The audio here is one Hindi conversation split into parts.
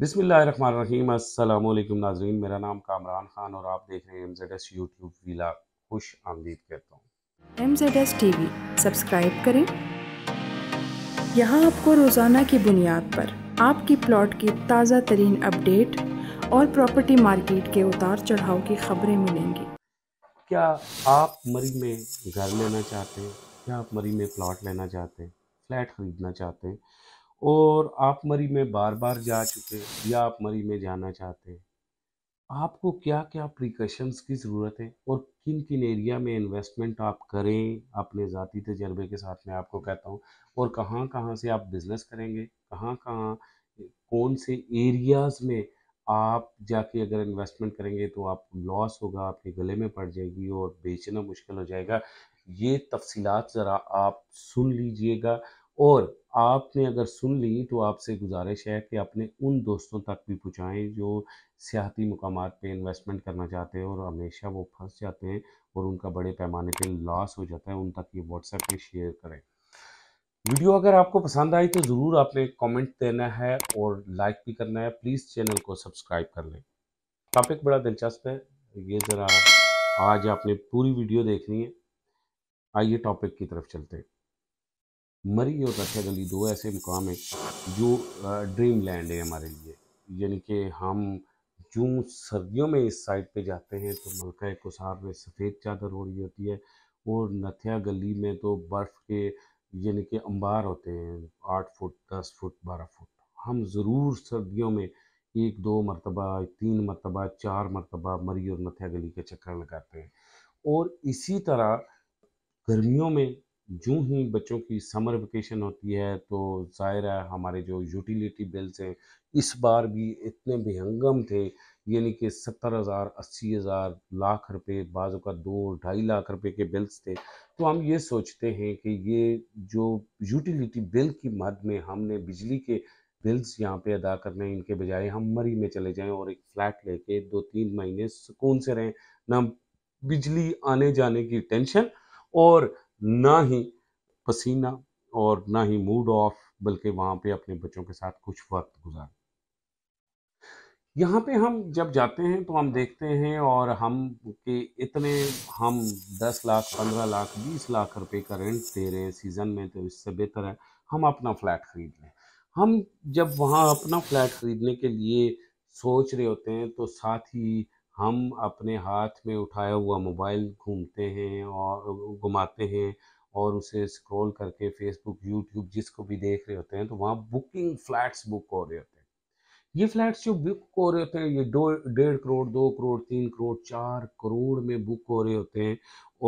बिसमीम अल्लाम नाजरीन मेरा नाम कामरान खान और आप देख रहे हैं एम जेड एस यूट्यूब वीला खुश आमदीद कहता हूँ M Z S T subscribe करें यहाँ आपको रोज़ाना की बुनियाद पर आपकी प्लॉट की ताज़ा तरीन अपडेट और प्रॉपर्टी मार्केट के उतार चढ़ाव की खबरें मिलेंगी क्या आप मरी में घर लेना चाहते हैं क्या आप मरी में प्लॉट लेना चाहते हैं फ्लैट ख़रीदना चाहते हैं और आप मरी में बार बार जा चुके या आप मरी में जाना चाहते हैं आपको क्या क्या प्रिकॉशंस की ज़रूरत है और किन किन एरिया में इन्वेस्टमेंट आप करें अपने ज़ाती तजर्बे के साथ मैं आपको कहता हूँ और कहाँ कहाँ से आप बिज़नेस करेंगे कहाँ कहाँ कौन से एरियाज़ में आप जाके अगर इन्वेस्टमेंट करेंगे तो आप लॉस होगा आपके गले में पड़ जाएगी और बेचना मुश्किल हो जाएगा ये तफसीलात ज़रा आप सुन लीजिएगा और आपने अगर सुन ली तो आपसे गुजारिश है कि अपने उन दोस्तों तक भी पहुँचाएँ जो सियाती मकाम पर इन्वेस्टमेंट करना चाहते हैं और हमेशा वो फंस जाते हैं और उनका बड़े पैमाने पर लॉस हो जाता है उन तक ये व्हाट्सएप पर शेयर करें वीडियो अगर आपको पसंद आई तो ज़रूर आपने कमेंट देना है और लाइक भी करना है प्लीज़ चैनल को सब्सक्राइब कर लें टॉपिक बड़ा दिलचस्प है ये ज़रा आज आपने पूरी वीडियो देखनी है आइए टॉपिक की तरफ चलते हैं मरी और रशा गली दो ऐसे मुकाम हैं जो ड्रीम लैंड है हमारे लिए यानी कि हम जो सर्दियों में इस साइड पे जाते हैं तो मलका कुसार में सफ़ेद चादर हो रही होती है और नथिया गली में तो बर्फ़ के यानी कि अंबार होते हैं आठ फुट दस फुट बारह फुट हम ज़रूर सर्दियों में एक दो मरतबा तीन मरतबा चार मरतबा मरी और नथिया गली के चक्कर लगाते हैं और इसी तरह गर्मियों में जो ही बच्चों की समर वेकेशन होती है तो ज़ाहिर है हमारे जो यूटिलिटी बिल्स हैं इस बार भी इतने बेहंगम थे यानी कि सत्तर हज़ार अस्सी हज़ार लाख रुपए बाज़ों का दो ढाई लाख रुपए के बिल्स थे तो हम ये सोचते हैं कि ये जो यूटिलिटी बिल की मद में हमने बिजली के बिल्स यहाँ पे अदा करने इनके बजाय हम मरी में चले जाएं और एक फ़्लैट लेके दो तीन महीने सुकून से रहें ना बिजली आने जाने की टेंशन और ना ही पसीना और ना ही मूड ऑफ बल्कि वहाँ पे अपने बच्चों के साथ कुछ वक्त गुजार यहाँ पे हम जब जाते हैं तो हम देखते हैं और हम के इतने हम 10 लाख 15 लाख 20 लाख रुपए का रेंट दे रहे हैं सीज़न में तो इससे बेहतर है हम अपना फ्लैट ख़रीद लें हम जब वहाँ अपना फ्लैट ख़रीदने के लिए सोच रहे होते हैं तो साथ ही हम अपने हाथ में उठाया हुआ मोबाइल घूमते हैं और घुमाते हैं और उसे स्क्रॉल करके फेसबुक यूट्यूब जिसको भी देख रहे होते हैं तो वहाँ बुकिंग फ्लैट्स बुक हो रहे होते हैं ये फ्लैट्स जो बुक हो रहे होते हैं ये दो डेढ़ करोड़ दो करोड़ तीन करोड़ चार करोड़ में बुक हो रहे होते हैं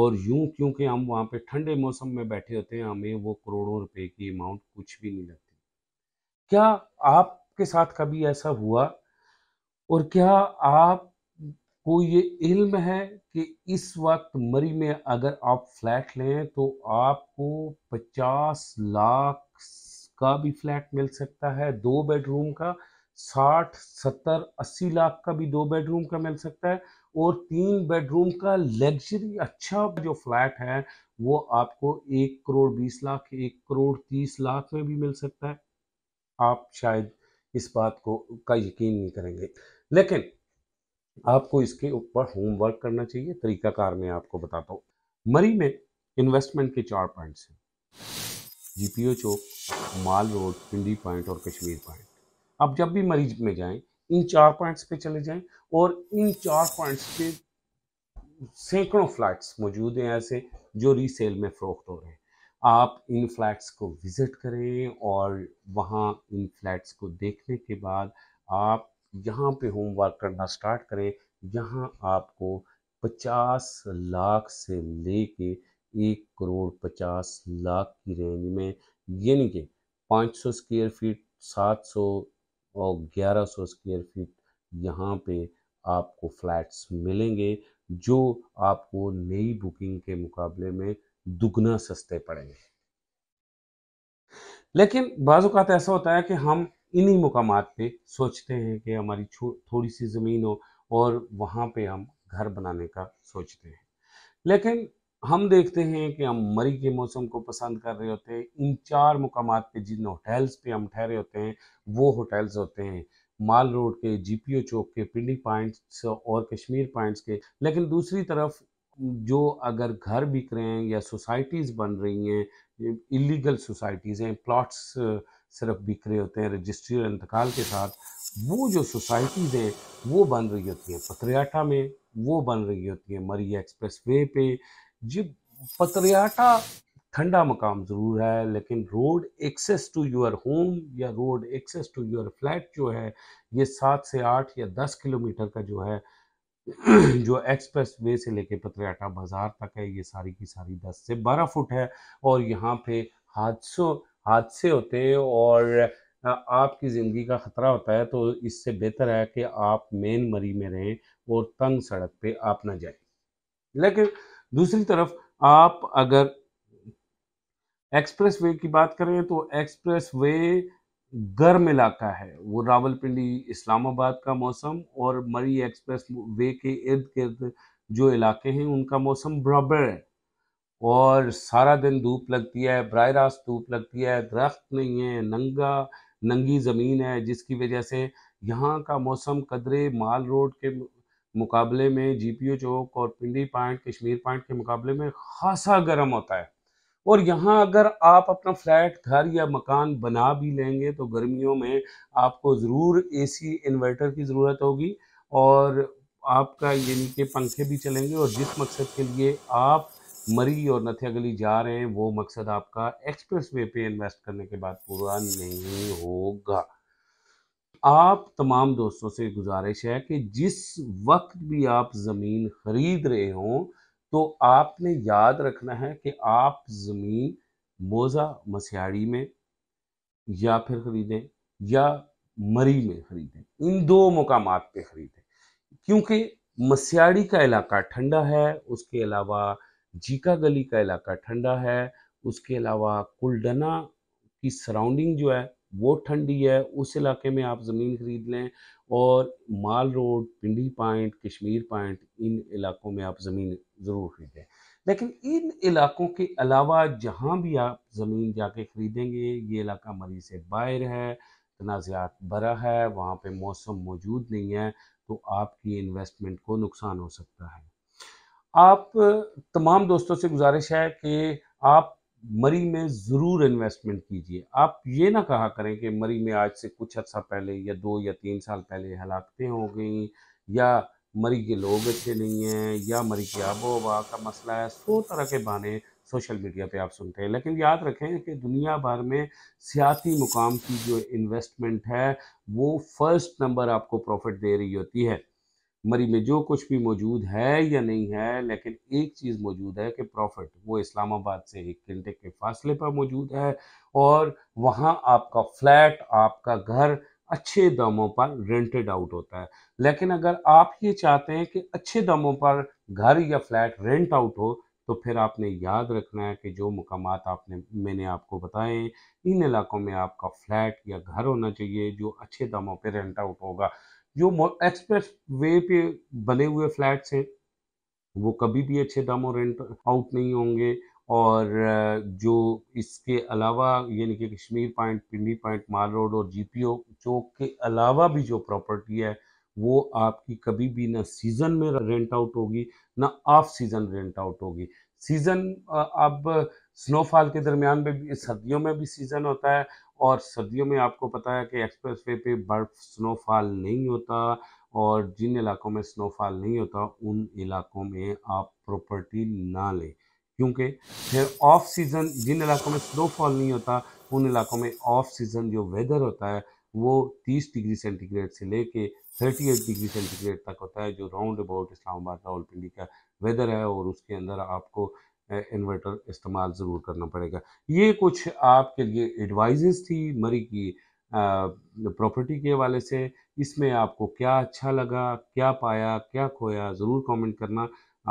और यूं क्योंकि हम वहाँ पे ठंडे मौसम में बैठे होते हैं हमें वो करोड़ों रुपए की अमाउंट कुछ भी नहीं लगती क्या आपके साथ कभी ऐसा हुआ और क्या आप को ये इल्म है कि इस वक्त मरी में अगर आप फ्लैट लें तो आपको पचास लाख का भी फ्लैट मिल सकता है दो बेडरूम का साठ सत्तर अस्सी लाख का भी दो बेडरूम का मिल सकता है और तीन बेडरूम का लग्जरी अच्छा जो फ्लैट है वो आपको एक करोड़ बीस लाख एक करोड़ तीस लाख में भी मिल सकता है आप शायद इस बात को का यकीन नहीं करेंगे लेकिन आपको इसके ऊपर होमवर्क करना चाहिए तरीकाकार में आपको बताता हूँ मरी में इन्वेस्टमेंट के चार पॉइंट्स हैं GPO Chowk Mall Road Pindi point और कश्मीर पॉइंट आप जब भी मरीज में जाएं इन चार पॉइंट्स पे चले जाएं और इन चार पॉइंट्स पे सैकड़ों फ्लैट्स मौजूद हैं ऐसे जो रीसेल में फ़रोख्त हो रहे हैं आप इन फ्लैट्स को विज़िट करें और वहाँ इन फ्लैट्स को देखने के बाद आप यहाँ पे होमवर्क करना स्टार्ट करें यहाँ आपको पचास लाख से लेके एक करोड़ पचास लाख की रेंज में यानी कि 500 स्क्वायर फीट 700 और 1100 स्केयर फीट यहाँ पे आपको फ्लैट्स मिलेंगे जो आपको नई बुकिंग के मुकाबले में दुगना सस्ते पड़ेंगे लेकिन बाजूकात तो ऐसा होता है कि हम इन्हीं मकाम पे सोचते हैं कि हमारी थोड़ी सी ज़मीन हो और वहाँ पे हम घर बनाने का सोचते हैं लेकिन हम देखते हैं कि हम मरी के मौसम को पसंद कर रहे होते हैं इन चार मकाम पे जिन होटल्स पे हम ठहरे होते हैं वो होटल्स होते हैं माल रोड के जीपीओ चौक के पिंडी पॉइंट्स और कश्मीर पॉइंट्स के लेकिन दूसरी तरफ जो अगर घर बिक रहे हैं या सोसाइटीज़ बन रही हैं इलीगल सोसाइटीज़ हैं प्लॉट्स सिर्फ बिखरे होते हैं रजिस्ट्री और इंतकाल के साथ वो जो सोसाइटीज़ हैं वो बन रही होती हैं पत्रियाटा में वो बन रही होती हैं मरिया एक्सप्रेस वे पे जी पत्रियाटा ठंडा मकाम ज़रूर है लेकिन road access to your home या road access to your flat जो है ये सात से आठ या दस किलोमीटर का जो है जो एक्सप्रेस वे से लेके पत्रियाटा बाज़ार तक है ये सारी की सारी दस से बारह फुट है और यहाँ पे हादसों हादसे होते हैं और आपकी ज़िंदगी का ख़तरा होता है तो इससे बेहतर है कि आप मेन मरी में रहें और तंग सड़क पे आप ना जाए लेकिन दूसरी तरफ आप अगर एक्सप्रेस वे की बात करें तो एक्सप्रेस वे गर्म इलाका है वो रावलपिंडी इस्लामाबाद का मौसम और मरी एक्सप्रेस वे के इर्द गिर्द जो इलाके हैं उनका मौसम बराबर है और सारा दिन धूप लगती है बर रास्त धूप लगती है दरख्त नहीं है नंगा नंगी ज़मीन है जिसकी वजह से यहाँ का मौसम कदरे माल रोड के मुकाबले में जीपीओ चौक और पिंडी पॉइंट कश्मीर पॉइंट के मुकाबले में खासा गर्म होता है और यहाँ अगर आप अपना फ्लैट घर या मकान बना भी लेंगे तो गर्मियों में आपको ज़रूर एसी इन्वर्टर की ज़रूरत होगी और आपका यानी कि पंखे भी चलेंगे और जिस मकसद के लिए आप मरी और नथियागली जा रहे हैं वो मकसद आपका एक्सप्रेस वे पे इन्वेस्ट करने के बाद पूरा नहीं होगा आप तमाम दोस्तों से गुजारिश है कि जिस वक्त भी आप ज़मीन खरीद रहे हों तो आपने याद रखना है कि आप ज़मीन मोज़ा मसियाड़ी में या फिर ख़रीदें या मरी में ख़रीदें इन दो मकाम पे ख़रीदें क्योंकि मसियाड़ी का इलाका ठंडा है उसके अलावा जीका गली का इलाका ठंडा है उसके अलावा कुलडना की सराउंडिंग जो है वो ठंडी है उस इलाके में आप ज़मीन खरीद लें और Mall Road Pindi point Kashmir point इन इलाकों में आप ज़मीन ज़रूर खरीदें लेकिन इन इलाकों के अलावा जहाँ भी आप ज़मीन जाके ख़रीदेंगे ये इलाका मरी से बाहर है तनाज़ात भरा है वहाँ पे मौसम मौजूद नहीं है तो आपकी इन्वेस्टमेंट को नुकसान हो सकता है आप तमाम दोस्तों से गुजारिश है कि आप मरी में ज़रूर इन्वेस्टमेंट कीजिए आप ये ना कहा करें कि मरी में आज से कुछ अर्सा पहले या दो या तीन साल पहले हलाकतें हो गई या मरी के लोग अच्छे नहीं हैं या मरी की आबो हवा का मसला है सौ तरह के बहाने सोशल मीडिया पे आप सुनते हैं लेकिन याद रखें कि दुनिया भर में सियाती मुकाम की जो इन्वेस्टमेंट है वो फर्स्ट नंबर आपको प्रॉफिट दे रही होती है मरी में जो कुछ भी मौजूद है या नहीं है लेकिन एक चीज़ मौजूद है कि प्रॉफिट वो इस्लामाबाद से एक घंटे के फासले पर मौजूद है और वहाँ आपका फ्लैट आपका घर अच्छे दामों पर रेंटेड आउट होता है लेकिन अगर आप ये चाहते हैं कि अच्छे दामों पर घर या फ्लैट रेंट आउट हो तो फिर आपने याद रखना है कि जो मकाम आपने मैंने आपको बताए इन इलाकों में आपका फ्लैट या घर होना चाहिए जो अच्छे दामों पर रेंट आउट होगा जो एक्सप्रेस वे पे बने हुए फ्लैट्स हैं वो कभी भी अच्छे दामों रेंट आउट नहीं होंगे और जो इसके अलावा यानी कि Kashmir point Pindi point Mall Road और जीपीओ चौक के अलावा भी जो प्रॉपर्टी है वो आपकी कभी भी ना सीज़न में रेंट आउट होगी ना ऑफ सीज़न रेंट आउट होगी सीज़न अब स्नोफॉल के दरमियान में भी सर्दियों में भी सीज़न होता है और सर्दियों में आपको पता है कि एक्सप्रेस वे पे बर्फ स्नोफॉल नहीं होता और जिन इलाकों में स्नोफॉल नहीं होता उन इलाकों में आप प्रॉपर्टी ना लें क्योंकि फिर ऑफ सीज़न जिन इलाकों में स्नोफॉल नहीं होता उन इलाकों में ऑफ सीज़न जो वेदर होता है वो 30 डिग्री सेंटीग्रेड से लेके 38 डिग्री सेंटीग्रेड तक होता है जो राउंड अबाउट इस्लामाबाद रावलपिंडी का वेदर है और उसके अंदर आपको इन्वर्टर इस्तेमाल ज़रूर करना पड़ेगा ये कुछ आपके लिए एडवाइजेस थी मरी की प्रॉपर्टी के हवाले से इसमें आपको क्या अच्छा लगा क्या पाया क्या खोया ज़रूर कमेंट करना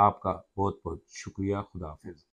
आपका बहुत बहुत शुक्रिया खुदा हाफिज़